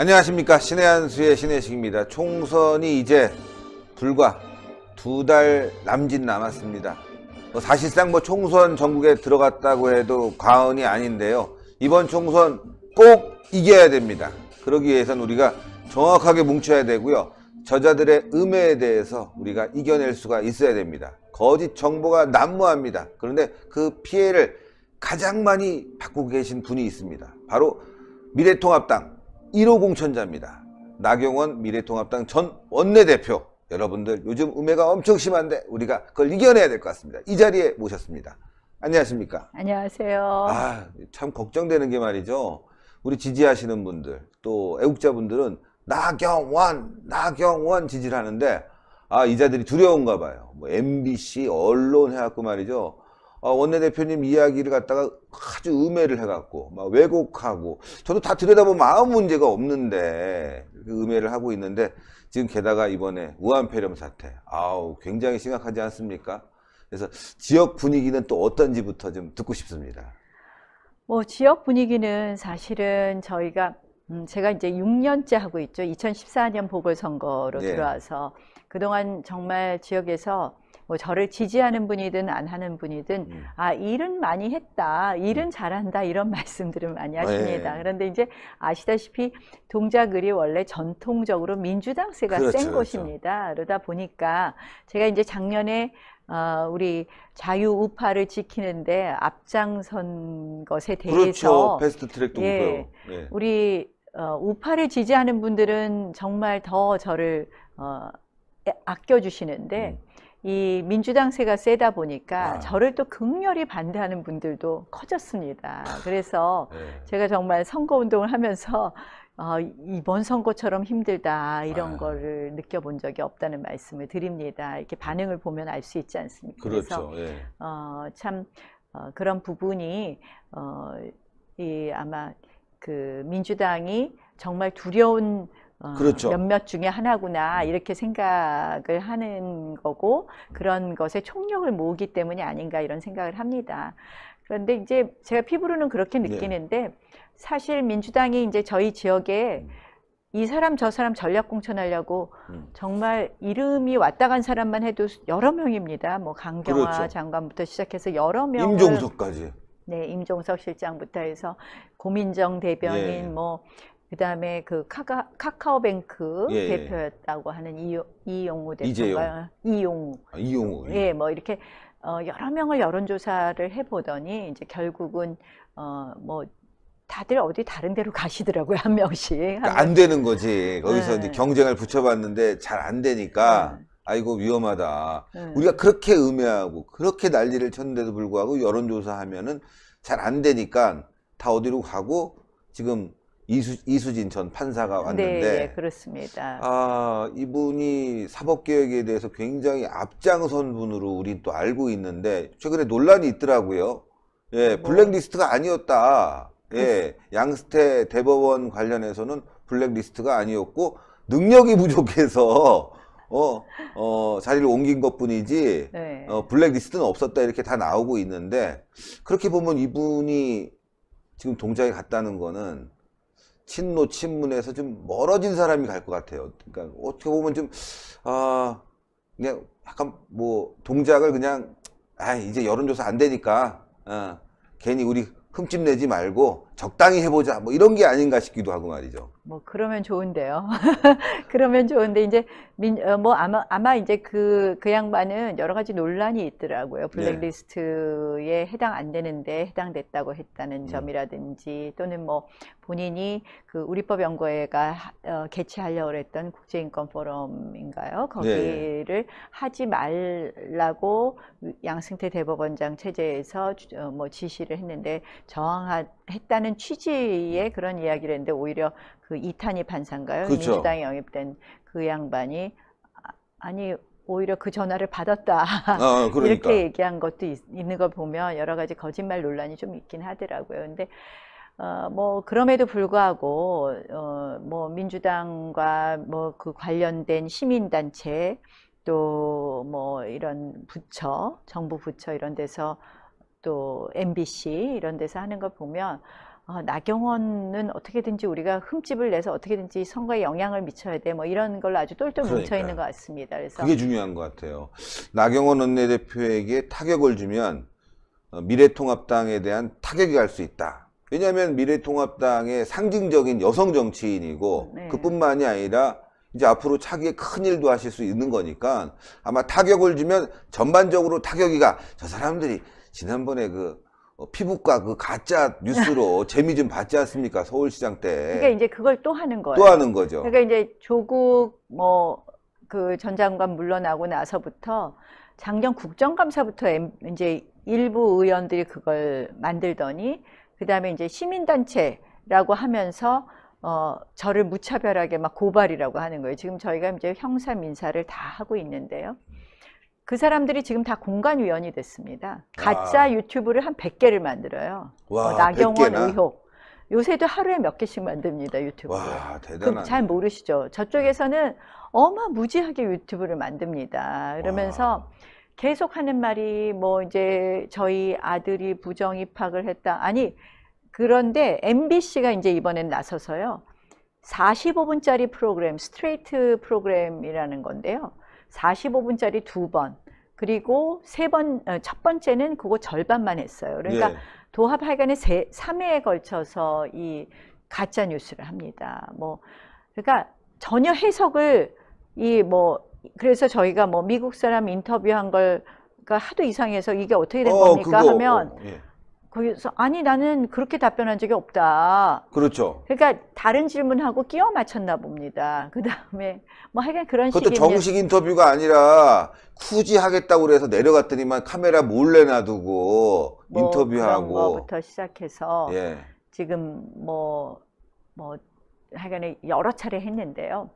안녕하십니까 신의 한수의 신혜식입니다 총선이 이제 불과 두 달 남짓 남았습니다 뭐 사실상 뭐 총선 전국에 들어갔다고 해도 과언이 아닌데요 이번 총선 꼭 이겨야 됩니다 그러기 위해선 우리가 정확하게 뭉쳐야 되고요 저자들의 음해에 대해서 우리가 이겨낼 수가 있어야 됩니다 거짓 정보가 난무합니다 그런데 그 피해를 가장 많이 받고 계신 분이 있습니다 바로 미래통합당 1호공 천자입니다. 나경원 미래통합당 전 원내대표 여러분들 요즘 음해가 엄청 심한데 우리가 그걸 이겨내야 될 것 같습니다. 이 자리에 모셨습니다. 안녕하십니까? 안녕하세요. 아, 참 걱정되는 게 말이죠. 우리 지지하시는 분들 또 애국자분들은 나경원, 나경원 지지를 하는데 아, 이 자들이 두려운가 봐요. 뭐 MBC, 언론 해갖고 말이죠. 어, 원내대표님 이야기를 갖다가 아주 음해를 해갖고 막 왜곡하고 저도 다 들여다보면 아무 문제가 없는데 음해를 하고 있는데 지금 게다가 이번에 우한폐렴 사태 아우 굉장히 심각하지 않습니까? 그래서 지역 분위기는 또 어떤지부터 좀 듣고 싶습니다. 뭐 지역 분위기는 사실은 저희가 음, 제가 이제 6년째 하고 있죠. 2014년 보궐선거로 네. 들어와서 그동안 정말 지역에서 뭐 저를 지지하는 분이든 안 하는 분이든 음. 아 일은 많이 했다, 일은 음. 잘한다 이런 말씀들을 많이 네. 하십니다. 네. 그런데 이제 아시다시피 동작을이 원래 전통적으로 민주당세가 그렇죠, 센 그렇죠. 곳입니다. 그러다 보니까 제가 이제 작년에 어, 우리 자유 우파를 지키는데 앞장선 것에 대해서 그렇죠. 베스트 트랙 동요 예, 예. 우리 어, 우파를 지지하는 분들은 정말 더 저를 어, 아껴주시는데 음. 이 민주당 세가 세다 보니까 아. 저를 또 극렬히 반대하는 분들도 커졌습니다. 그래서 네. 제가 정말 선거 운동을 하면서 어, 이번 선거처럼 힘들다 이런 아. 거를 느껴본 적이 없다는 말씀을 드립니다. 이렇게 반응을 보면 알 수 있지 않습니까? 그렇죠. 래서 네. 예. 어, 참 어, 그런 부분이 어, 이 아마 그 민주당이 정말 두려운 어, 그렇죠. 몇몇 중에 하나구나 음. 이렇게 생각을 하는 거고 그런 것에 총력을 모으기 때문이 아닌가 이런 생각을 합니다. 그런데 이제 제가 피부로는 그렇게 네. 느끼는데 네. 사실 민주당이 이제 저희 지역에 음. 이 사람 저 사람 전략 공천하려고 음. 정말 이름이 왔다 간 사람만 해도 여러 명입니다. 뭐 강경화 그렇죠. 장관부터 시작해서 여러 명 임종석까지. 네, 임종석 실장부터 해서 고민정 대변인 예. 뭐 그다음에 그 카가, 카카오뱅크 예, 예. 대표였다고 하는 이용, 이우 대표가 이용우 아, 이용우 예. 예, 뭐 이렇게 어, 여러 명을 여론조사를 해보더니 이제 결국은 어, 뭐 다들 어디 다른 데로 가시더라고요 한 명씩 한그러안 그러니까 되는 거지 거기서 네. 이제 경쟁을 붙여봤는데 잘 안 되니까 네. 아이고 위험하다 네. 우리가 그렇게 의미하고 그렇게 난리를 쳤는데도 불구하고 여론조사하면은 잘 안 되니까 다 어디로 가고 지금 이수, 이수진 전 판사가 네, 왔는데 네, 그렇습니다. 아 이분이 사법개혁에 대해서 굉장히 앞장선 분으로 우린 또 알고 있는데 최근에 논란이 있더라고요. 예, 어, 뭐. 블랙리스트가 아니었다. 예, 양스테 대법원 관련해서는 블랙리스트가 아니었고 능력이 부족해서 어, 어, 자리를 옮긴 것 뿐이지, 네. 어, 블랙리스트는 없었다, 이렇게 다 나오고 있는데, 그렇게 보면 이분이 지금 동작에 갔다는 거는 친노 친문에서 좀 멀어진 사람이 갈 것 같아요. 그러니까 어떻게 보면 좀 아, 그냥 약간 뭐 동작을 그냥 아 이제 여론조사 안 되니까 아, 괜히 우리 흠집 내지 말고 적당히 해보자 뭐 이런 게 아닌가 싶기도 하고 말이죠. 뭐 그러면 좋은데요. 그러면 좋은데 이제 민, 어, 뭐 아마 아마 이제 그그 그 양반은 여러 가지 논란이 있더라고요. 네. 블랙리스트에 해당 안 되는데 해당됐다고 했다는 음. 점이라든지 또는 뭐 본인이 그 우리법 연구회가 어, 개최하려고 했던 국제인권 포럼인가요? 네. 거기를 네. 하지 말라고 양승태 대법원장 체제에서 주, 어, 뭐 지시를 했는데 저항하 했다는 취지의 그런 이야기를 했는데 오히려 그이탄이 판사인가요? 그렇죠. 민주당에 영입된 그 양반이 아, 아니 오히려 그 전화를 받았다 아, 그러니까. 이렇게 얘기한 것도 있, 있는 걸 보면 여러 가지 거짓말 논란이 좀 있긴 하더라고요. 근데 어, 뭐, 그럼에도 불구하고, 어, 뭐, 민주당과 뭐, 그 관련된 시민단체, 또, 뭐, 이런 부처, 정부 부처 이런 데서, 또 MBC 이런 데서 하는 거 보면 어, 나경원은 어떻게든지 우리가 흠집을 내서 어떻게든지 선거에 영향을 미쳐야 돼 뭐 이런 걸로 아주 똘똘 뭉쳐 있는 것 같습니다. 그래서 그게 중요한 것 같아요. 나경원 원내대표에게 타격을 주면 어, 미래통합당에 대한 타격이 갈 수 있다. 왜냐하면 미래통합당의 상징적인 여성 정치인이고 네. 그뿐만이 아니라 이제 앞으로 차기에 큰 일도 하실 수 있는 거니까 아마 타격을 주면 전반적으로 타격이가 저 사람들이 지난번에 그 어, 피부과 그 가짜 뉴스로 재미 좀 봤지 않습니까? 서울시장 때. 그러니까 이제 그걸 또 하는 거예요. 또 하는 거죠. 그러니까 이제 조국 뭐 그 전 장관 물러나고 나서부터 작년 국정감사부터 이제 일부 의원들이 그걸 만들더니 그다음에 이제 시민단체라고 하면서 어, 저를 무차별하게 막 고발이라고 하는 거예요. 지금 저희가 이제 형사 민사를 다 하고 있는데요. 그 사람들이 지금 다 공간위원이 됐습니다. 아. 가짜 아. 유튜브를 한 100개를 만들어요. 와, 어, 나경원 100개나? 의혹. 요새도 하루에 몇 개씩 만듭니다, 유튜브를. 와, 대단한. 잘 모르시죠? 저쪽에서는 어마무지하게 유튜브를 만듭니다. 그러면서 와. 계속 하는 말이 뭐 이제 저희 아들이 부정 입학을 했다. 아니, 그런데 MBC가 이제 이번엔 나서서요. 45분짜리 프로그램, 스트레이트 프로그램이라는 건데요. 45분짜리 두 번, 그리고 세 번, 어, 첫 번째는 그거 절반만 했어요. 그러니까 예. 도합 하여간에 세, 3회에 걸쳐서 이 가짜 뉴스를 합니다. 뭐, 그러니까 전혀 해석을 이 뭐, 그래서 저희가 뭐 미국 사람 인터뷰한 걸 그러니까 하도 이상해서 이게 어떻게 된 어, 겁니까 그거, 하면 어, 예. 거기서 아니 나는 그렇게 답변한 적이 없다. 그렇죠. 그러니까 다른 질문하고 끼워 맞췄나 봅니다. 그 다음에 뭐 하여간 그런 그것도 정식 인터뷰가 아니라 굳이 하겠다고 그래서 내려갔더니만 카메라 몰래 놔두고 뭐 인터뷰하고 그런 부터 시작해서 예. 지금 뭐뭐 뭐 하여간에 여러 차례 했는데요.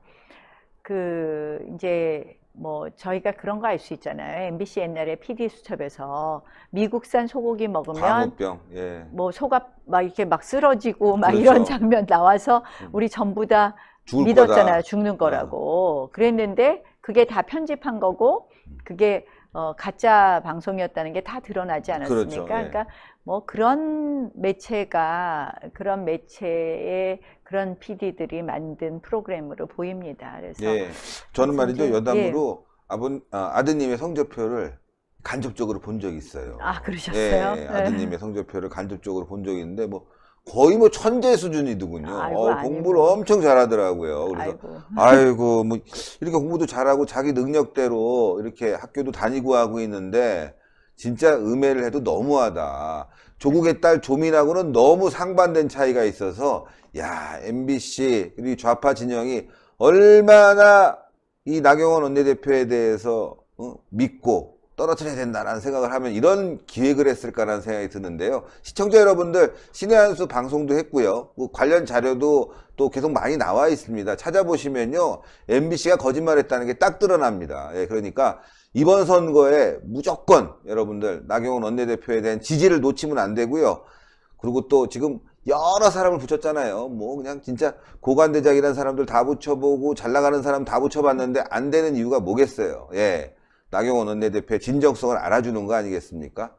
그 이제 뭐 저희가 그런 거 알 수 있잖아요. MBC 옛날에 PD 수첩에서 미국산 소고기 먹으면 광우병, 예. 뭐 소가 막 이렇게 막 쓰러지고 막 그렇죠. 이런 장면 나와서 음. 우리 전부 다 믿었잖아요. 거다. 죽는 거라고. 아. 그랬는데 그게 다 편집한 거고 음. 그게 어, 가짜 방송이었다는 게 다 드러나지 그렇죠. 않았습니까? 그렇죠. 예. 그러니까 뭐 그런 매체가 그런 매체의 그런 PD들이 만든 프로그램으로 보입니다. 그래서 예, 저는 말이죠 여담으로 예. 아버 아, 아드님의 성적표를 간접적으로 본 적이 있어요. 아 그러셨어요? 예, 네. 아드님의 성적표를 간접적으로 본 적이 있는데 뭐 거의 뭐 천재 수준이더군요. 아이고, 어, 공부를 엄청 잘하더라고요. 그래서 아이고. 아이고 뭐 이렇게 공부도 잘하고 자기 능력대로 이렇게 학교도 다니고 하고 있는데 진짜 음해를 해도 너무하다. 조국의 딸 조민하고는 너무 상반된 차이가 있어서 야 MBC 그리고 좌파 진영이 얼마나 이 나경원 원내대표에 대해서 어? 믿고 떨어뜨려야 된다라는 생각을 하면 이런 기획을 했을까라는 생각이 드는데요. 시청자 여러분들 신의 한수 방송도 했고요. 뭐 관련 자료도 또 계속 많이 나와 있습니다. 찾아보시면요. MBC가 거짓말했다는 게 딱 드러납니다. 예, 그러니까 이번 선거에 무조건 여러분들 나경원 원내대표에 대한 지지를 놓치면 안 되고요. 그리고 또 지금 여러 사람을 붙였잖아요. 뭐 그냥 진짜 고관대작이라는 사람들 다 붙여보고 잘 나가는 사람 다 붙여봤는데 안 되는 이유가 뭐겠어요. 예. 나경원 원내대표의 진정성을 알아주는 거 아니겠습니까?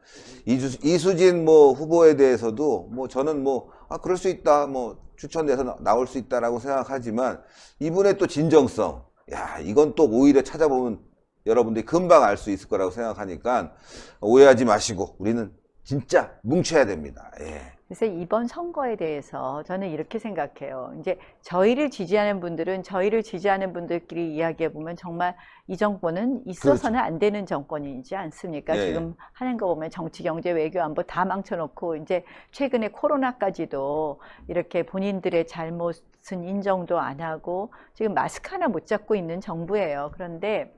이주, 이수진 뭐 후보에 대해서도 뭐 저는 뭐, 아, 그럴 수 있다. 뭐 추천돼서 나올 수 있다라고 생각하지만 이분의 또 진정성. 야, 이건 또 오히려 찾아보면 여러분들이 금방 알 수 있을 거라고 생각하니까 오해하지 마시고 우리는 진짜 뭉쳐야 됩니다. 예. 그래서 이번 선거에 대해서 저는 이렇게 생각해요. 이제 저희를 지지하는 분들은 저희를 지지하는 분들끼리 이야기해 보면 정말 이 정권은 있어서는 그렇죠. 안 되는 정권이지 않습니까? 예. 예. 지금 하는 거 보면 정치, 경제, 외교, 안보 다 망쳐놓고 이제 최근에 코로나까지도 이렇게 본인들의 잘못은 인정도 안 하고 지금 마스크 하나 못 잡고 있는 정부예요. 그런데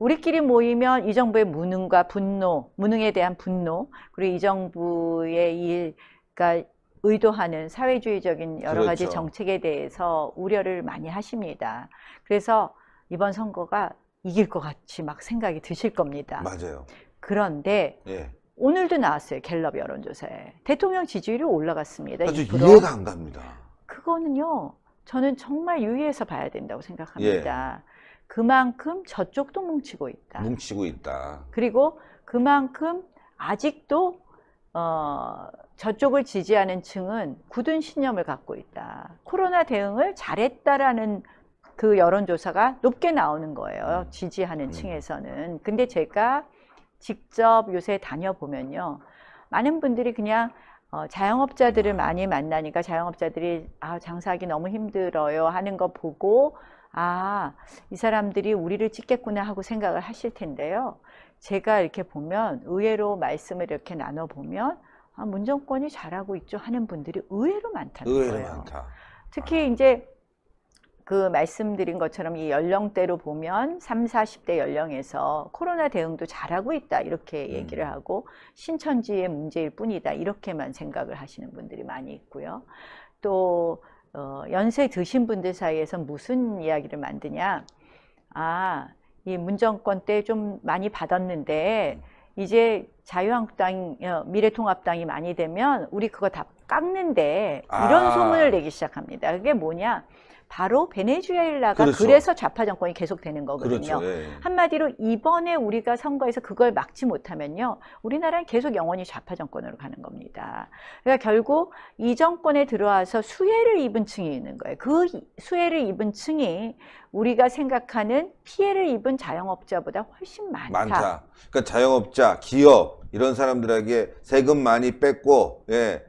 우리끼리 모이면 이 정부의 무능과 분노, 무능에 대한 분노, 그리고 이 정부의 일, 그러니까 의도하는 사회주의적인 여러 그렇죠. 가지 정책에 대해서 우려를 많이 하십니다. 그래서 이번 선거가 이길 것 같이 막 생각이 드실 겁니다. 맞아요. 그런데 예. 오늘도 나왔어요. 갤럽 여론조사에. 대통령 지지율이 올라갔습니다. 아주 이해가 안 갑니다. 그거는요. 저는 정말 유의해서 봐야 된다고 생각합니다. 예. 그만큼 저쪽도 뭉치고 있다. 뭉치고 있다. 그리고 그만큼 아직도 어, 저쪽을 지지하는 층은 굳은 신념을 갖고 있다. 코로나 대응을 잘했다라는 그 여론조사가 높게 나오는 거예요. 음. 지지하는 음. 층에서는. 근데 제가 직접 요새 다녀보면요. 많은 분들이 그냥 어, 자영업자들을 음. 많이 만나니까 자영업자들이 아, 장사하기 너무 힘들어요 하는 거 보고 아, 이 사람들이 우리를 찍겠구나 하고 생각을 하실 텐데요. 제가 이렇게 보면 의외로 말씀을 이렇게 나눠 보면 아, 문정권이 잘하고 있죠 하는 분들이 의외로 많다는 의외로 거예요. 많다. 특히 아. 이제 그 말씀드린 것처럼 이 연령대로 보면 3, 40대 연령에서 코로나 대응도 잘하고 있다 이렇게 음. 얘기를 음. 하고 신천지의 문제일 뿐이다 이렇게만 생각을 하시는 분들이 많이 있고요. 또 어, 연세 드신 분들 사이에서 무슨 이야기를 만드냐? 아, 이 문정권 때 좀 많이 받았는데 이제 자유한국당, 어, 미래통합당이 많이 되면 우리 그거 다 깎는데 이런 아. 소문을 내기 시작합니다. 그게 뭐냐? 바로 베네수엘라가 그렇죠. 그래서 좌파 정권이 계속되는 거거든요. 그렇죠. 예. 한마디로 이번에 우리가 선거에서 그걸 막지 못하면요. 우리나라는 계속 영원히 좌파 정권으로 가는 겁니다. 그러니까 결국 이 정권에 들어와서 수혜를 입은 층이 있는 거예요. 그 수혜를 입은 층이 우리가 생각하는 피해를 입은 자영업자보다 훨씬 많다. 많다. 그러니까 자영업자, 기업 이런 사람들에게 세금 많이 뺏고 예.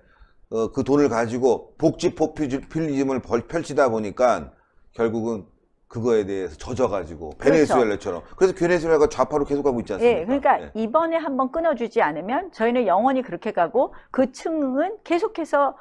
어, 그 돈을 가지고 복지 포퓰리즘을 펼치다 보니까 결국은 그거에 대해서 젖어가지고 그렇죠. 베네수엘라처럼 그렇죠. 그래서 베네수엘라가 좌파로 계속 가고 있지 예, 않습니까? 예, 그러니까 예. 이번에 한번 끊어주지 않으면 저희는 영원히 그렇게 가고 그 층은 계속해서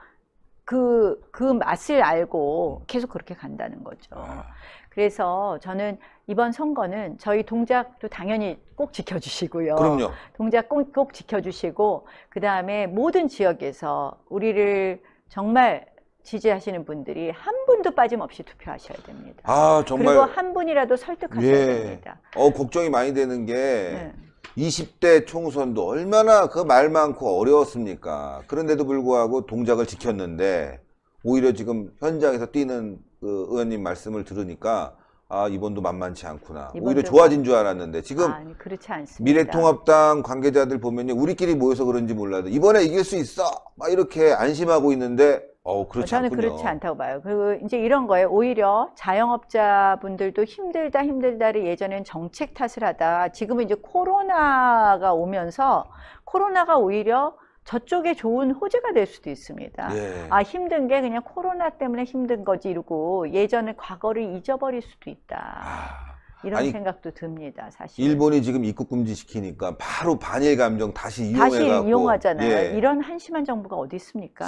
그, 그 맛을 알고 음. 계속 그렇게 간다는 거죠. 아. 그래서 저는 이번 선거는 저희 동작도 당연히 꼭 지켜주시고요. 그럼요. 동작 꼭, 꼭 지켜주시고 그 다음에 모든 지역에서 우리를 정말 지지하시는 분들이 한 분도 빠짐없이 투표하셔야 됩니다. 아 정말 그리고 한 분이라도 설득하셔야 예. 됩니다. 어 걱정이 많이 되는 게 네. 20대 총선도 얼마나 그 말 많고 어려웠습니까? 그런데도 불구하고 동작을 지켰는데 오히려 지금 현장에서 뛰는 그 의원님 말씀을 들으니까 아 이번도 만만치 않구나. 오히려 뭐 좋아진 줄 알았는데 지금 아, 그렇지 않습니다. 미래통합당 관계자들 보면요 우리끼리 모여서 그런지 몰라도 이번에 이길 수 있어 막 이렇게 안심하고 있는데 어 그렇지 저는 않군요. 그렇지 않다고 봐요. 그리고 이제 이런 거예요. 오히려 자영업자분들도 힘들다 힘들다를 예전엔 정책 탓을 하다 지금은 이제 코로나가 오면서 코로나가 오히려 저쪽에 좋은 호재가 될 수도 있습니다. 예. 아 힘든 게 그냥 코로나 때문에 힘든 거지 이러고 예전에 과거를 잊어버릴 수도 있다. 아, 이런 아니, 생각도 듭니다. 사실 일본이 지금 입국 금지 시키니까 바로 반일 감정 다시 이용해갖고 다시 이용하잖아요. 예. 이런 한심한 정부가 어디 있습니까?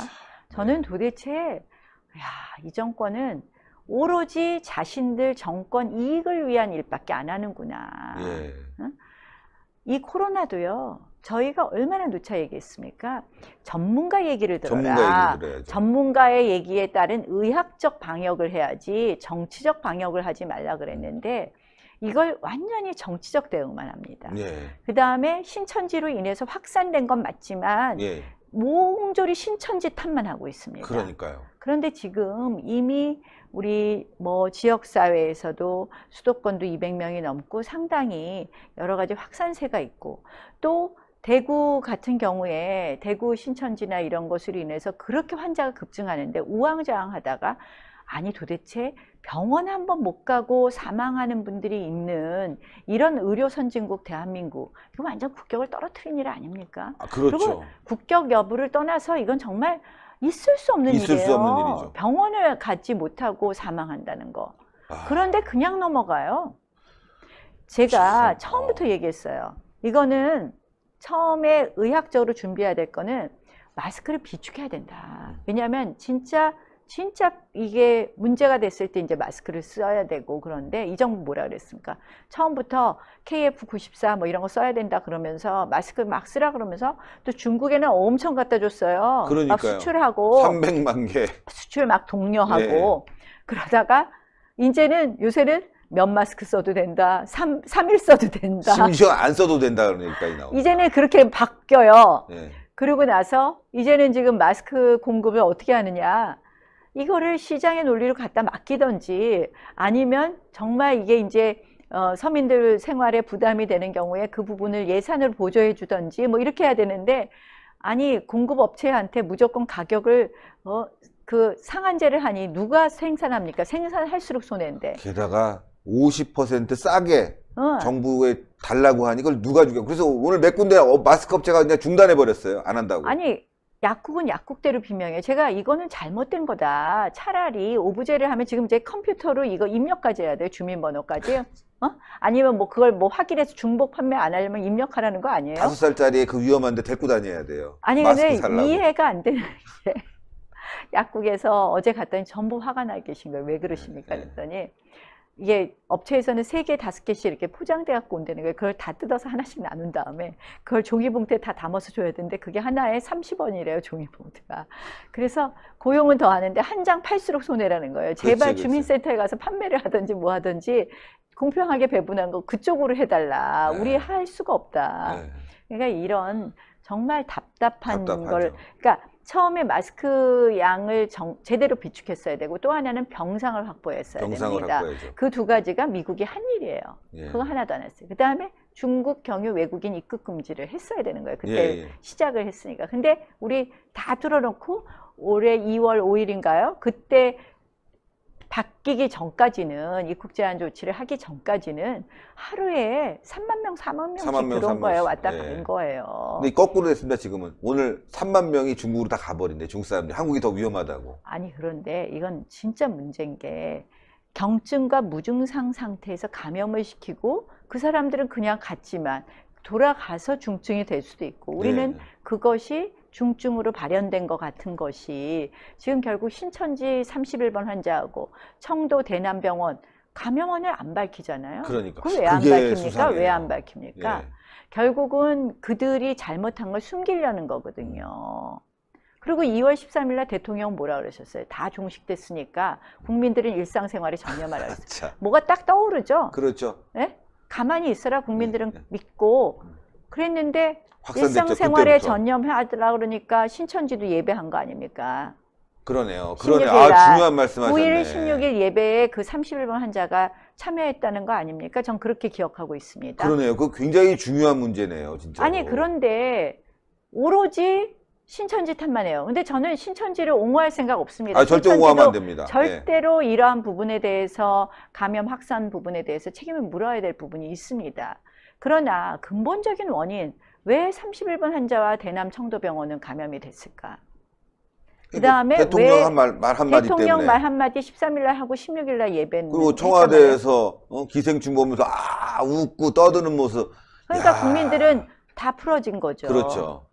저는 네. 도대체 야, 이 정권은 오로지 자신들 정권 이익을 위한 일밖에 안 하는구나. 예. 응? 이 코로나도요. 저희가 얼마나 누차 얘기했습니까? 전문가 얘기를 들어라. 전문가 의 얘기에 따른 의학적 방역을 해야지 정치적 방역을 하지 말라 그랬는데 이걸 완전히 정치적 대응만 합니다. 예. 그 다음에 신천지로 인해서 확산된 건 맞지만 예. 모조리 신천지 탓만 하고 있습니다. 그러니까요. 그런데 지금 이미 우리 뭐 지역 사회에서도 수도권도 200명이 넘고 상당히 여러 가지 확산세가 있고 또 대구 같은 경우에 대구 신천지나 이런 것으로 인해서 그렇게 환자가 급증하는데 우왕좌왕하다가 아니 도대체 병원 한번 못 가고 사망하는 분들이 있는 이런 의료 선진국 대한민국 이거 완전 국격을 떨어뜨린 일 아닙니까? 아, 그렇죠. 그리고 국격 여부를 떠나서 이건 정말 있을 수 없는 있을 일이에요. 수 없는 일이죠. 병원을 가지 못하고 사망한다는 거. 아... 그런데 그냥 넘어가요. 제가 진짜... 아. 처음부터 얘기했어요. 이거는 처음에 의학적으로 준비해야 될 거는 마스크를 비축해야 된다. 음. 왜냐하면 진짜 진짜 이게 문제가 됐을 때 이제 마스크를 써야 되고 그런데 이 정부 뭐라 그랬습니까? 처음부터 KF94 뭐 이런 거 써야 된다 그러면서 마스크 막 쓰라 그러면서 또 중국에는 엄청 갖다 줬어요. 그러니까 수출하고 300만 개 수출 막 독려하고 네. 그러다가 이제는 요새는 몇 마스크 써도 된다. 3, 3일 써도 된다. 심지어 안 써도 된다 그런 얘까지 이제는 그렇게 바뀌어요. 네. 예. 그리고 나서 이제는 지금 마스크 공급을 어떻게 하느냐. 이거를 시장의 논리로 갖다 맡기든지 아니면 정말 이게 이제 어, 서민들 생활에 부담이 되는 경우에 그 부분을 예산을 보조해 주든지 뭐 이렇게 해야 되는데 아니 공급업체한테 무조건 가격을 어, 그 상한제를 하니 누가 생산합니까? 생산할수록 손해인데. 게다가 50% 싸게 어. 정부에 달라고 하니 그걸 누가 주겠 그래서 오늘 몇 군데 어, 마스크 업체가 그냥 중단해 버렸어요. 안 한다고. 아니 약국은 약국대로 비명해. 제가 이거는 잘못된 거다. 차라리 오브제를 하면 지금 제 컴퓨터로 이거 입력까지 해야 돼요. 주민번호까지 어? 아니면 뭐 그걸 뭐 확인해서 중복 판매 안 하려면 입력하라는 거 아니에요? 다섯 살짜리 그 위험한데 데리고 다녀야 돼요. 아니 근데 살라고. 이해가 안 되는 게 약국에서 어제 갔더니 전부 화가 나 계신 거예요. 왜 그러십니까? 네, 네. 그랬더니 이게 업체에서는 세 개, 다섯 개씩 이렇게 포장돼 갖고 온다는 거예요. 그걸 다 뜯어서 하나씩 나눈 다음에 그걸 종이봉투에 다 담아서 줘야 되는데 그게 하나에 30원이래요, 종이봉투가. 그래서 고용은 더 하는데 한 장 팔수록 손해라는 거예요. 제발 그렇지, 주민센터에 가서 판매를 하든지 뭐 하든지 공평하게 배분한 거 그쪽으로 해달라. 네. 우리 할 수가 없다. 네. 그러니까 이런 정말 답답한 답답하죠. 걸, 그러니까 처음에 마스크 양을 정, 제대로 비축했어야 되고 또 하나는 병상을 확보했어야 병상을 됩니다. 그 두 가지가 미국이 한 일이에요. 예. 그거 하나도 안 했어요. 그 다음에 중국 경유 외국인 입국 금지를 했어야 되는 거예요. 그때 예. 예. 시작을 했으니까. 근데 우리 다 틀어놓고 올해 2월 5일인가요? 그때 바뀌기 전까지는 입국 제한 조치를 하기 전까지는 하루에 3만 명, 4만 명씩 4만 명, 들어온 3만 거예요. 왔다 네. 간 예. 거예요. 근데 거꾸로 됐습니다. 지금은 오늘 3만 명이 중국으로 다 가버린대. 중국 사람들이 한국이 더 위험하다고. 아니 그런데 이건 진짜 문제인 게 경증과 무증상 상태에서 감염을 시키고 그 사람들은 그냥 갔지만 돌아가서 중증이 될 수도 있고 우리는 네. 그것이 중증으로 발현된 것 같은 것이 지금 결국 신천지 31번 환자하고 청도 대남병원 감염원을 안 밝히잖아요. 그러니까. 왜안 밝힙니까? 왜 안 밝힙니까? 예. 결국은 그들이 잘못한 걸 숨기려는 거거든요. 음. 그리고 2월 13일 날 대통령 뭐라 그러셨어요? 다 종식됐으니까 국민들은 일상생활에 전념하라 그랬어요. 뭐가 딱 떠오르죠? 그렇죠. 예? 가만히 있어라 국민들은 네. 믿고 음. 그랬는데 일상생활에 전념하더라 그러니까 신천지도 예배한 거 아닙니까? 그러네요. 그러네. 아, 중요한 말씀하셨네. 9일 16일 예배에 그 31번 환자가 참여했다는 거 아닙니까? 전 그렇게 기억하고 있습니다. 그러네요. 그 굉장히 중요한 문제네요, 진짜. 아니, 그런데 오로지 신천지 탓만 해요. 근데 저는 신천지를 옹호할 생각 없습니다. 아, 절대 옹호하면 안 됩니다. 절대로 네. 이러한 부분에 대해서 감염 확산 부분에 대해서 책임을 물어야 될 부분이 있습니다. 그러나 근본적인 원인 왜 31번 환자와 대남 청도병원은 감염이 됐을까? 그 다음에 대통령 한말 말 한마디 대통령 때문에. 말 한마디 13일 날 하고 16일 날 예배는 그리고 청와대에서 어, 기생충 보면서 아 웃고 떠드는 모습. 그러니까 야. 국민들은 다 풀어진 거죠. 그렇죠.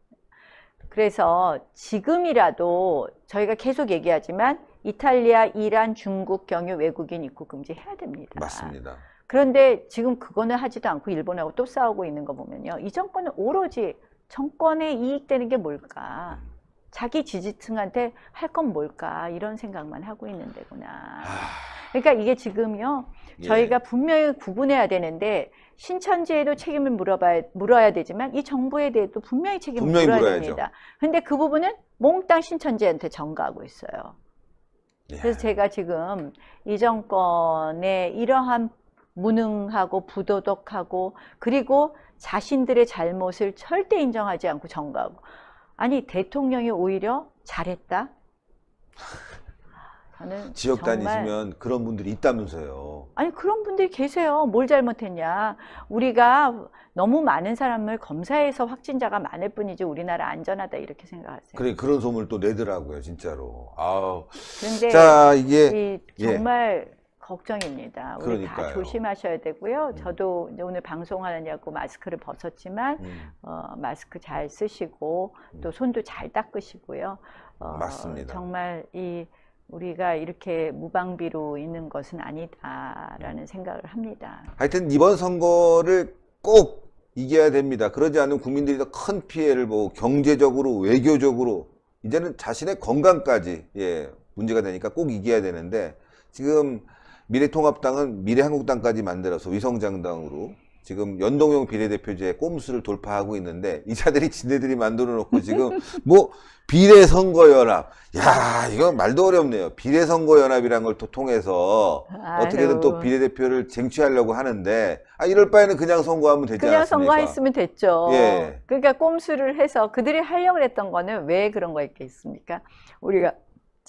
그래서 지금이라도 저희가 계속 얘기하지만 이탈리아, 이란, 중국 경유 외국인 입국 금지 해야 됩니다. 맞습니다. 그런데 지금 그거는 하지도 않고 일본하고 또 싸우고 있는 거 보면요. 이 정권은 오로지 정권에 이익되는 게 뭘까? 자기 지지층한테 할 건 뭘까? 이런 생각만 하고 있는 데구나. 아. 그러니까 이게 지금요. 예. 저희가 예. 분명히 구분해야 되는데 신천지에도 책임을 물어봐야 물어야 되지만 이 정부에 대해도 분명히 책임을 분명히 물어야 물어야죠. 됩니다. 근데 그 부분은 몽땅 신천지한테 전가하고 있어요. 예. 그래서 네. 제가 지금 이 정권의 이러한 무능하고 부도덕하고 그리고 자신들의 잘못을 절대 인정하지 않고 정가하고 아니 대통령이 오히려 잘했다. 저는 지역 다니시면 그런 분들이 있다면서요. 아니 그런 분들이 계세요. 뭘 잘못했냐? 우리가 너무 많은 사람을 검사해서 확진자가 많을 뿐이지 우리나라 안전하다 이렇게 생각하세요. 그래 그런 소문을 또 내더라고요, 진짜로. 아. 우런데자 이게 예. 정말 예. 걱정입니다. 우리 그러니까요. 다 조심하셔야 되고요. 음. 저도 오늘 방송하느냐고 마스크를 벗었지만 음. 어, 마스크 잘 쓰시고 또 음. 손도 잘 닦으시고요. 어, 맞습니다. 정말 이 우리가 이렇게 무방비로 있는 것은 아니다라는 음. 생각을 합니다. 하여튼 이번 선거를 꼭 이겨야 됩니다. 그러지 않으면 국민들이 더 큰 피해를 보고 경제적으로 외교적으로 이제는 자신의 건강까지 예, 문제가 되니까 꼭 이겨야 되는데 지금 미래통합당은 미래한국당까지 만들어서 위성장당으로 지금 연동형 비례대표제 꼼수를 돌파하고 있는데 이자들이 지네들이 만들어 놓고 지금 뭐 비례선거연합 야 이거 말도 어렵네요 비례선거연합이란 걸또 통해서 어떻게든 또 비례대표를 쟁취하려고 하는데 아 이럴 바에는 그냥 선거하면 되지 그냥 않습니까? 그냥 선거했으면 됐죠 예. 그러니까 꼼수를 해서 그들이 하려고 했던 거는 왜 그런 거 있겠습니까 우리가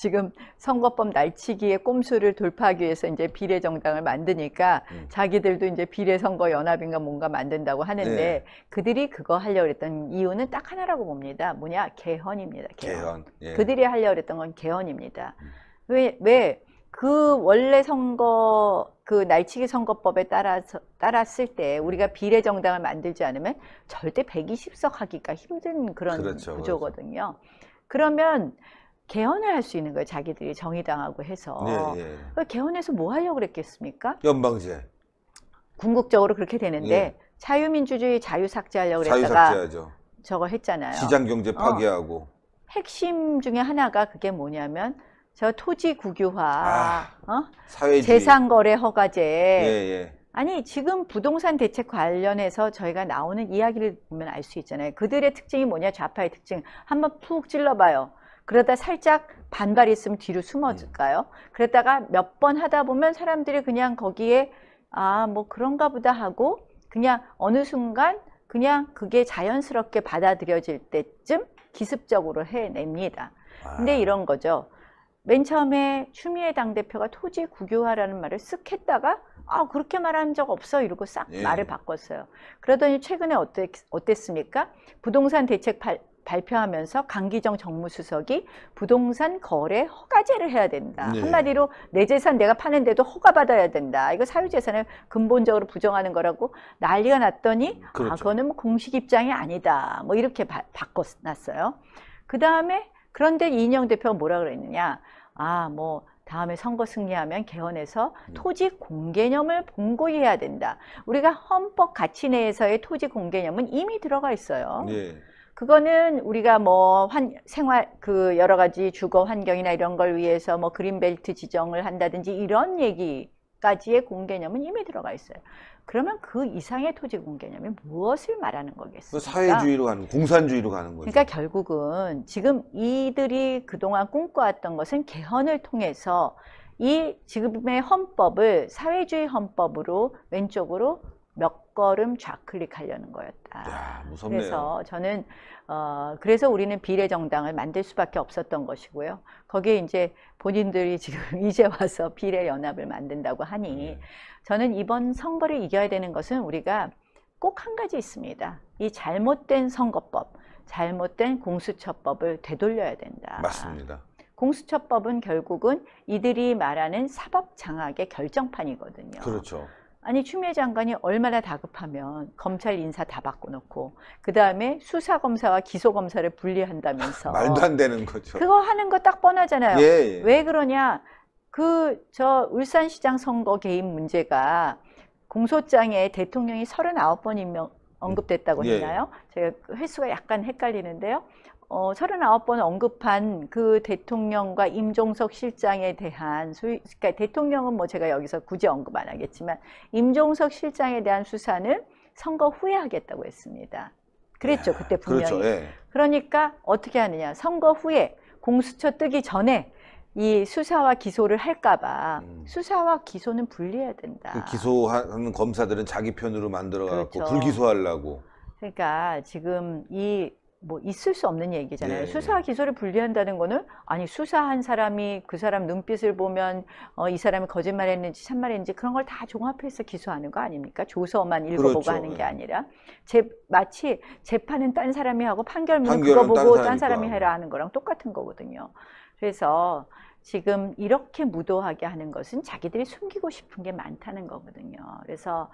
지금 선거법 날치기의 꼼수를 돌파하기 위해서 이제 비례 정당을 만드니까 음. 자기들도 이제 비례 선거 연합인가 뭔가 만든다고 하는데 네. 그들이 그거 하려고 했던 이유는 딱 하나라고 봅니다. 뭐냐 개헌입니다. 개헌. 개헌. 예. 그들이 하려고 했던 건 개헌입니다. 음. 왜 왜? 그 원래 선거 그 날치기 선거법에 따라서 따랐을 때 우리가 비례 정당을 만들지 않으면 절대 120석 하기가 힘든 그런 그렇죠, 그렇죠. 구조거든요. 그렇죠. 그러면 개헌을 할 수 있는 거예요. 자기들이 정의당하고 해서. 네, 예, 예. 개헌해서 뭐 하려고 그랬겠습니까? 연방제. 궁극적으로 그렇게 되는데 예. 자유민주주의 자유삭제하려고 그랬다가 자유삭제하죠. 저거 했잖아요. 시장경제 어. 파괴하고. 어. 핵심 중에 하나가 그게 뭐냐면 저 토지 국유화, 아, 어? 재산거래 허가제. 예, 예. 아니 지금 부동산 대책 관련해서 저희가 나오는 이야기를 보면 알 수 있잖아요. 그들의 특징이 뭐냐 좌파의 특징 한번 푹 찔러봐요. 그러다 살짝 반발이 있으면 뒤로 숨어질까요? 음. 그랬다가몇 번 하다 보면 사람들이 그냥 거기에 아, 뭐 그런가 보다 하고 그냥 어느 순간 그냥 그게 자연스럽게 받아들여질 때쯤 기습적으로 해냅니다. 아. 근데 이런 거죠. 맨 처음에 추미애 당대표가 토지 국유화라는 말을 쓱 했다가 아 그렇게 말한 적 없어 이러고 싹 예. 말을 바꿨어요. 그러더니 최근에 어땠, 어땠습니까? 부동산 대책 발, 발표하면서 강기정 정무수석이 부동산 거래 허가제를 해야 된다. 네. 한마디로 내 재산 내가 파는데도 허가받아야 된다. 이거 사유재산을 근본적으로 부정하는 거라고 난리가 났더니 그렇죠. 아, 그거는 뭐 공식 입장이 아니다. 뭐 이렇게 바, 바꿔놨어요. 그 다음에 그런데 이인영 대표가 뭐라 그랬느냐. 아, 뭐 다음에 선거 승리하면 개헌에서 네. 토지 공개념을 공고히 해야 된다. 우리가 헌법 가치 내에서의 토지 공개념은 이미 들어가 있어요. 네. 그거는 우리가 뭐 환, 생활 그 여러 가지 주거 환경이나 이런 걸 위해서 뭐 그린벨트 지정을 한다든지 이런 얘기까지의 공개념은 이미 들어가 있어요. 그러면 그 이상의 토지 공개념이 무엇을 말하는 거겠습니까? 그 사회주의로 가는, 공산주의로 가는 거죠. 그러니까 결국은 지금 이들이 그동안 꿈꿔왔던 것은 개헌을 통해서 이 지금의 헌법을 사회주의 헌법으로 왼쪽으로 몇 발걸음 좌클릭하려는 거였다. 야, 무섭네요. 그래서 저는 어, 그래서 우리는 비례정당을 만들 수밖에 없었던 것이고요. 거기에 이제 본인들이 지금 이제 와서 비례연합을 만든다고 하니 음. 저는 이번 선거를 이겨야 되는 것은 우리가 꼭 한 가지 있습니다. 이 잘못된 선거법, 잘못된 공수처법을 되돌려야 된다. 맞습니다. 공수처법은 결국은 이들이 말하는 사법 장악의 결정판이거든요. 그렇죠. 아니 추미애 장관이 얼마나 다급하면 검찰 인사 다 바꿔놓고 그 다음에 수사 검사와 기소 검사를 분리한다면서 말도 안 되는 거죠. 그거 하는 거 딱 뻔하잖아요. 예, 예. 왜 그러냐? 그 저 울산시장 선거 개입 문제가 공소장에 대통령이 39번 임명 음. 언급됐다고 예, 예. 했나요? 제가 횟수가 약간 헷갈리는데요. 어, 39번 언급한 그 대통령과 임종석 실장에 대한 소위, 그러니까 대통령은 뭐 제가 여기서 굳이 언급 안 하겠지만 임종석 실장에 대한 수사는 선거 후에 하겠다고 했습니다. 그랬죠. 그때 분명히. 그렇죠, 예. 그러니까 어떻게 하느냐. 선거 후에 공수처 뜨기 전에 이 수사와 기소를 할까봐 음. 수사와 기소는 분리해야 된다. 그 기소하는 검사들은 자기 편으로 만들어갖고 그렇죠. 불기소하려고. 그러니까 지금 이뭐 있을 수 없는 얘기잖아요. 예. 수사 기소를 분리한다는 거는 아니 수사한 사람이 그 사람 눈빛을 보면 어, 이 사람이 거짓말했는지 참말했는지 그런 걸 다 종합해서 기소하는 거 아닙니까? 조서만 읽어보고 그렇죠. 하는 게 예. 아니라 제, 마치 재판은 딴 사람이 하고 판결문은 그거 보고 딴, 딴 사람이 해라 하는 거랑 똑같은 거거든요. 그래서 지금 이렇게 무도하게 하는 것은 자기들이 숨기고 싶은 게 많다는 거거든요. 그래서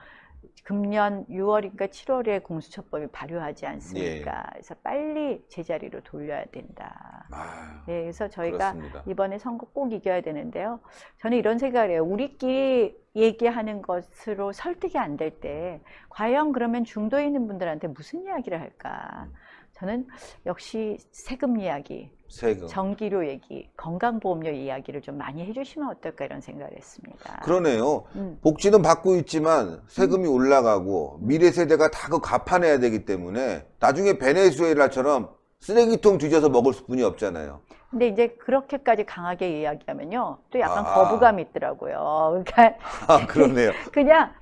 금년 6월인가 7월에 공수처법이 발효하지 않습니까? 예. 그래서 빨리 제자리로 돌려야 된다. 아, 예, 그래서 저희가 그렇습니다. 이번에 선거 꼭 이겨야 되는데요. 저는 이런 생각을 해요. 우리끼리 얘기하는 것으로 설득이 안 될 때, 과연 그러면 중도에 있는 분들한테 무슨 이야기를 할까? 음. 저는 역시 세금 이야기, 세금. 전기료 얘기, 건강보험료 이야기를 좀 많이 해주시면 어떨까 이런 생각을 했습니다. 그러네요. 음. 복지는 받고 있지만 세금이 음. 올라가고 미래 세대가 다그거 갚아내야 되기 때문에 나중에 베네수엘라처럼 쓰레기통 뒤져서 먹을 수뿐이 없잖아요. 근데 이제 그렇게까지 강하게 이야기하면요, 또 약간 아. 거부감이 있더라고요. 그러니까 아, 그러네요. 그냥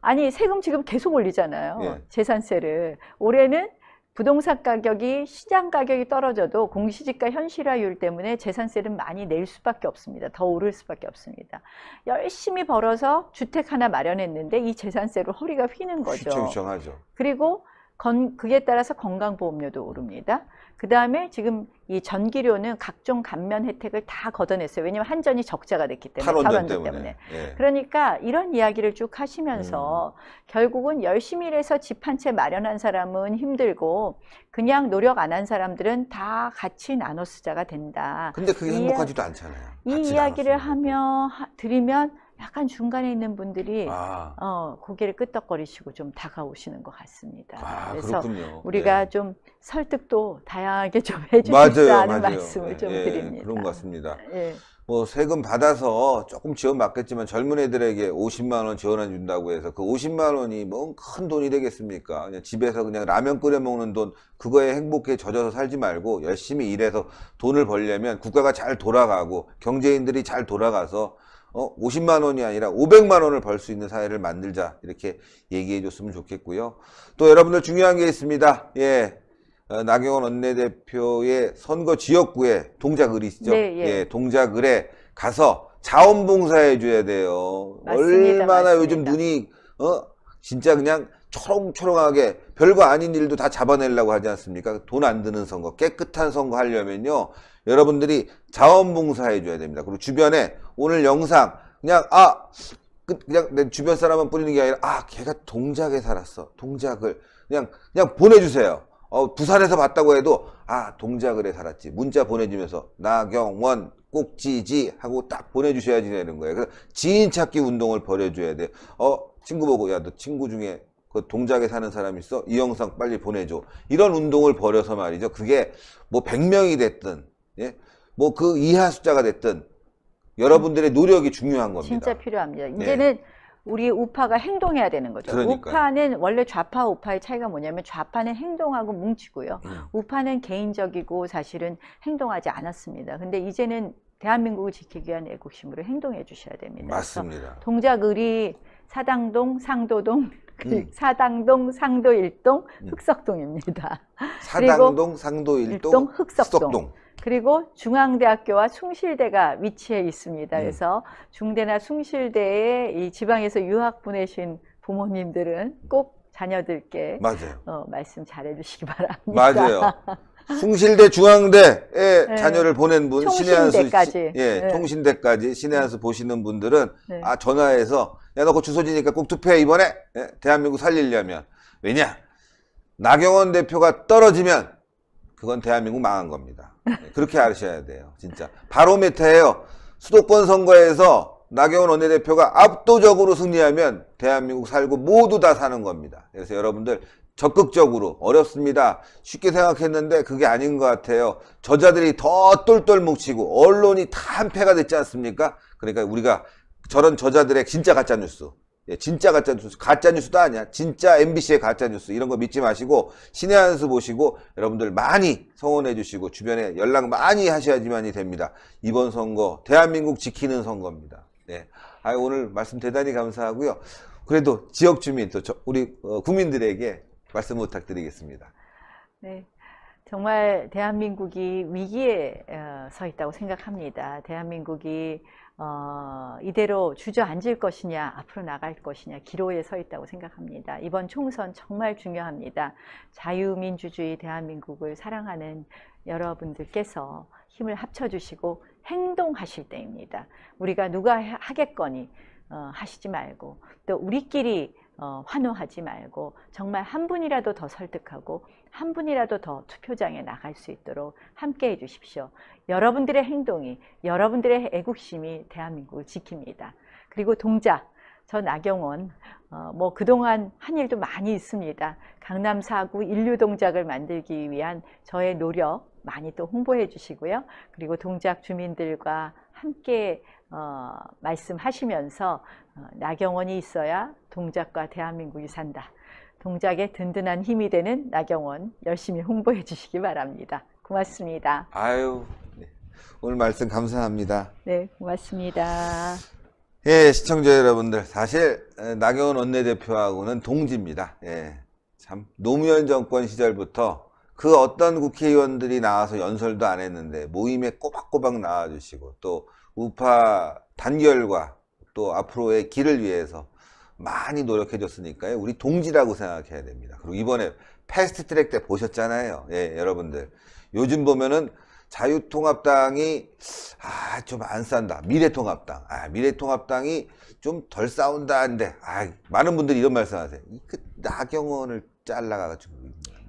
아니 세금 지금 계속 올리잖아요. 예. 재산세를 올해는 부동산 가격이 시장 가격이 떨어져도 공시지가 현실화율 때문에 재산세를 많이 낼 수밖에 없습니다. 더 오를 수밖에 없습니다. 열심히 벌어서 주택 하나 마련했는데 이 재산세로 허리가 휘는 거죠. 휘청휘청하죠. 그리고 건, 그에 따라서 건강보험료도 오릅니다. 그 다음에 지금 이 전기료는 각종 감면 혜택을 다 걷어냈어요. 왜냐하면 한전이 적자가 됐기 때문에. 탈원전, 때문에. 때문에. 예. 그러니까 이런 이야기를 쭉 하시면서 음. 결국은 열심히 일해서 집 한 채 마련한 사람은 힘들고 그냥 노력 안 한 사람들은 다 같이 나눠 쓰자가 된다. 근데 그게 행복하지도 않잖아요. 이 이야기를 하며 드리면 약간 중간에 있는 분들이 아. 어, 고개를 끄덕거리시고 좀 다가오시는 것 같습니다. 아, 그래서 그렇군요. 우리가 네. 좀 설득도 다양하게 좀 해주시라는 말씀을 예, 좀 네, 드립니다. 그런 것 같습니다. 예. 뭐 세금 받아서 조금 지원받겠지만 젊은 애들에게 50만 원 지원해 준다고 해서 그 50만 원이 뭔 큰 돈이 되겠습니까? 그냥 집에서 그냥 라면 끓여 먹는 돈 그거에 행복해 젖어서 살지 말고 열심히 일해서 돈을 벌려면 국가가 잘 돌아가고 경제인들이 잘 돌아가서 어, 50만 원이 아니라 500만 원을 벌 수 있는 사회를 만들자 이렇게 얘기해 줬으면 좋겠고요. 또 여러분들 중요한 게 있습니다. 예. 어, 나경원 원내대표의 선거 지역구에 동작을있죠 네, 예. 예, 동작을에 가서 자원봉사해 줘야 돼요. 맞습니다, 얼마나 맞습니다. 요즘 눈이 어 진짜 그냥 초롱초롱하게 별거 아닌 일도 다 잡아내려고 하지 않습니까? 돈 안 드는 선거, 깨끗한 선거 하려면요. 여러분들이 자원봉사 해줘야 됩니다. 그리고 주변에 오늘 영상, 그냥, 아, 그냥 내 주변 사람만 뿌리는 게 아니라, 아, 걔가 동작에 살았어. 동작을. 그냥, 그냥 보내주세요. 어, 부산에서 봤다고 해도, 아, 동작을 해 살았지. 문자 보내주면서, 나경원, 꼭지지 하고 딱 보내주셔야 지되는 거예요. 그래서 지인 찾기 운동을 벌여줘야 돼. 요 어, 친구 보고, 야, 너 친구 중에 그 동작에 사는 사람 있어? 이 영상 빨리 보내줘. 이런 운동을 벌여서 말이죠. 그게 뭐 100명이 됐든, 예? 뭐 그 이하 숫자가 됐든, 여러분들의 노력이 중요한 겁니다. 진짜 필요합니다. 예. 이제는 예. 우리 우파가 행동해야 되는 거죠. 그러니까요. 우파는 원래 좌파 우파의 차이가 뭐냐면 좌파는 행동하고 뭉치고요. 음. 우파는 개인적이고 사실은 행동하지 않았습니다. 근데 이제는 대한민국을 지키기 위한 애국심으로 행동해 주셔야 됩니다. 맞습니다. 동작을이 사당동, 상도동 음. 사당동, 상도 1동, 음. 흑석동입니다. 사당동, 상도 1동, 흑석동. 흑석동. 그리고 중앙대학교와 숭실대가 위치해 있습니다. 음. 그래서 중대나 숭실대에 이 지방에서 유학 보내신 부모님들은 꼭 자녀들께 맞아요. 어, 말씀 잘해 주시기 바랍니다. 맞아요. 숭실대 중앙대에 네. 자녀를 보낸 분, 신의 한수, 예, 네. 통신대까지 신의 한수 보시는 분들은 네. 아 전화해서 내놓고 주소지니까 꼭 투표해 이번에 예? 대한민국 살리려면 왜냐 나경원 대표가 떨어지면 그건 대한민국 망한 겁니다. 예, 그렇게 아셔야 돼요. 진짜 바로메타예요. 수도권 선거에서 나경원 원내대표가 압도적으로 승리하면 대한민국 살고 모두 다 사는 겁니다. 그래서 여러분들 적극적으로 어렵습니다. 쉽게 생각했는데 그게 아닌 것 같아요. 저자들이 더 똘똘 뭉치고 언론이 다 한패가 됐지 않습니까? 그러니까 우리가 저런 저자들의 진짜 가짜 뉴스. 예, 진짜 가짜 뉴스, 가짜 뉴스도 아니야. 진짜 MBC의 가짜 뉴스 이런 거 믿지 마시고 신의 한 수 보시고 여러분들 많이 성원해 주시고 주변에 연락 많이 하셔야지만이 됩니다. 이번 선거 대한민국 지키는 선거입니다. 네, 아 오늘 말씀 대단히 감사하고요. 그래도 지역 주민 또 저, 우리 어, 국민들에게 말씀 부탁드리겠습니다. 네. 정말 대한민국이 위기에 어, 서 있다고 생각합니다. 대한민국이 어, 이대로 주저앉을 것이냐 앞으로 나갈 것이냐 기로에 서 있다고 생각합니다. 이번 총선 정말 중요합니다. 자유민주주의 대한민국을 사랑하는 여러분들께서 힘을 합쳐주시고 행동하실 때입니다. 우리가 누가 하겠거니 어, 하시지 말고 또 우리끼리 어, 환호하지 말고 정말 한 분이라도 더 설득하고 한 분이라도 더 투표장에 나갈 수 있도록 함께 해 주십시오. 여러분들의 행동이 여러분들의 애국심이 대한민국을 지킵니다. 그리고 동작 저 나경원 어, 뭐 그동안 한 일도 많이 있습니다. 강남 4구 인류 동작을 만들기 위한 저의 노력 많이 또 홍보해 주시고요. 그리고 동작 주민들과 함께 어, 말씀하시면서 어, 나경원이 있어야 동작과 대한민국이 산다. 동작의 든든한 힘이 되는 나경원 열심히 홍보해 주시기 바랍니다. 고맙습니다. 아유, 네. 오늘 말씀 감사합니다. 네, 고맙습니다. 예, 시청자 여러분들, 사실 나경원 원내대표하고는 동지입니다. 예, 참 노무현 정권 시절부터 그 어떤 국회의원들이 나와서 연설도 안 했는데 모임에 꼬박꼬박 나와주시고 또 우파 단결과 또 앞으로의 길을 위해서 많이 노력해 줬으니까요. 우리 동지라고 생각해야 됩니다. 그리고 이번에 패스트 트랙 때 보셨잖아요. 예, 여러분들. 요즘 보면은 자유통합당이 아, 좀안 싼다. 미래통합당. 아, 미래통합당이 좀 덜 싸운다는데. 아, 많은 분들이 이런 말씀하세요. 그 나경원을 잘라가 가지고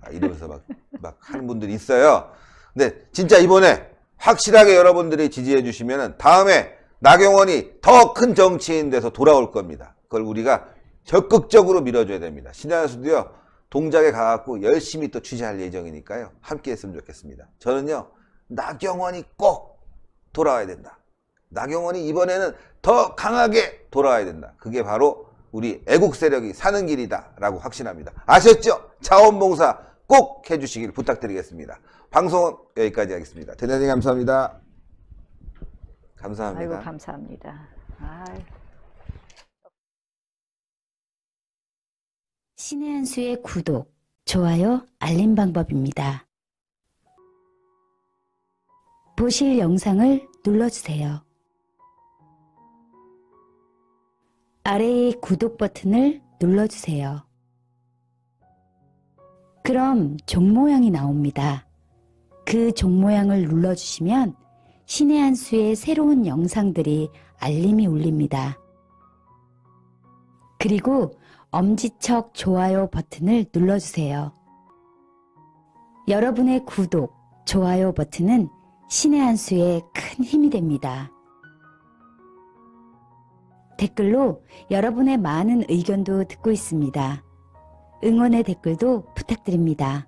이러면서 막막 하는 분들이 있어요. 근데 진짜 이번에 확실하게 여러분들이 지지해 주시면은 다음에 나경원이 더 큰 정치인 돼서 돌아올 겁니다. 그걸 우리가 적극적으로 밀어줘야 됩니다. 신하 수도요. 동작에 가갖고 열심히 또 취재할 예정이니까요. 함께 했으면 좋겠습니다. 저는요. 나경원이 꼭 돌아와야 된다. 나경원이 이번에는 더 강하게 돌아와야 된다. 그게 바로 우리 애국 세력이 사는 길이다라고 확신합니다. 아셨죠? 자원봉사 꼭 해주시길 부탁드리겠습니다. 방송은 여기까지 하겠습니다. 대단히 감사합니다. 감사합니다. 아이고 감사합니다. 아유. 신의 한 수의 구독, 좋아요, 알림 방법입니다. 보실 영상을 눌러주세요. 아래의 구독 버튼을 눌러주세요. 그럼 종 모양이 나옵니다. 그 종 모양을 눌러주시면 신의 한 수의 새로운 영상들이 알림이 울립니다. 그리고 엄지척 좋아요 버튼을 눌러주세요. 여러분의 구독, 좋아요 버튼은 신의 한 수에 큰 힘이 됩니다. 댓글로 여러분의 많은 의견도 듣고 있습니다. 응원의 댓글도 부탁드립니다.